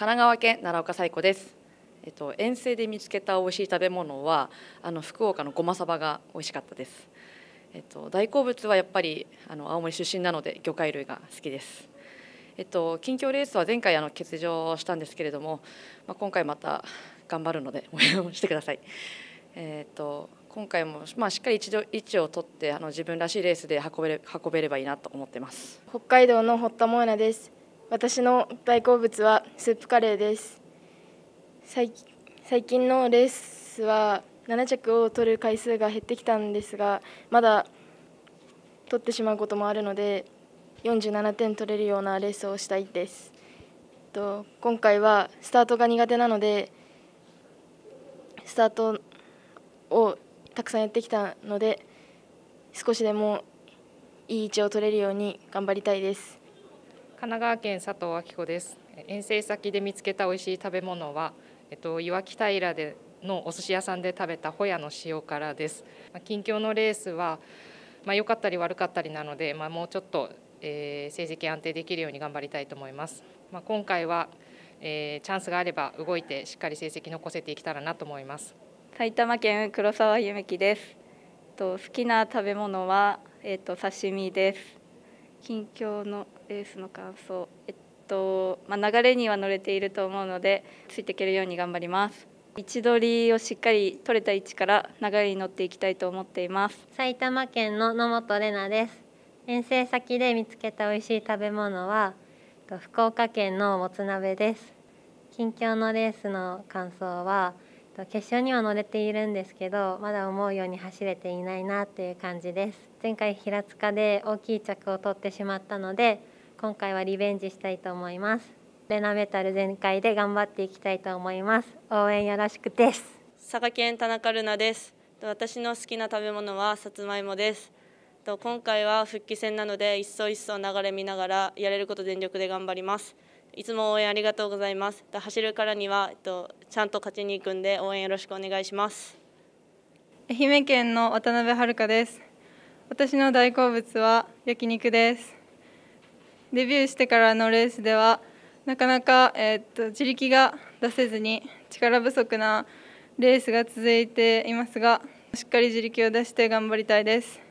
神奈川県奈良岡彩子です。えっと遠征で見つけた美味しい食べ物はあの福岡のごまさばが美味しかったです。えっと大好物はやっぱりあの青森出身なので魚介類が好きです。えっと近況レースは前回あの欠場したんですけれども、まあ、今回また頑張るので応援をしてください。えっと今回も、まあ、しっかり一度位置を取ってあの自分らしいレースで運べれ運べればいいなと思ってます北海道の堀田萌奈です私の大好物はスープカレーです最近のレースは7着を取る回数が減ってきたんですがまだ取ってしまうこともあるので47点取れるようなレースをしたいですと今回はスタートが苦手なのでスタートをたくさんやってきたので少しでもいい位置を取れるように頑張りたいです。神奈川県佐藤明子です遠征先で見つけた美味しい食べ物は、えっと、岩木平でのお寿司屋さんで食べたホヤの塩辛です、ま近況のレースはまあ、良かったり悪かったりなので、まあ、もうちょっと、えー、成績安定できるように頑張りたいと思います、まあ、今回は、えー、チャンスがあれば動いてしっかり成績残せていけたらなと思います埼玉県黒沢ゆめきですと好きな食べ物はえっ、ー、と刺身です近況のレースの感想、えっとまあ、流れには乗れていると思うのでついていけるように頑張ります位置取りをしっかり取れた位置から流れに乗っていきたいと思っています埼玉県の野本玲奈です遠征先で見つけた美味しい食べ物は福岡県のもつ鍋です近況のレースの感想はと決勝には乗れているんですけどまだ思うように走れていないなっていう感じです前回平塚で大きい着を取ってしまったので今回はリベンジしたいと思いますレナメタル全開で頑張っていきたいと思います応援よろしくです佐賀県田中ルナです私の好きな食べ物はさつまいもです今回は復帰戦なので一層一層流れ見ながらやれること全力で頑張りますいつも応援ありがとうございます。走るからには、えっと、ちゃんと勝ちに行くんで応援よろしくお願いします。愛媛県の渡辺遥です。私の大好物は焼肉です。デビューしてからのレースではなかなか、えっと自力が出せずに力不足なレースが続いていますがしっかり自力を出して頑張りたいです。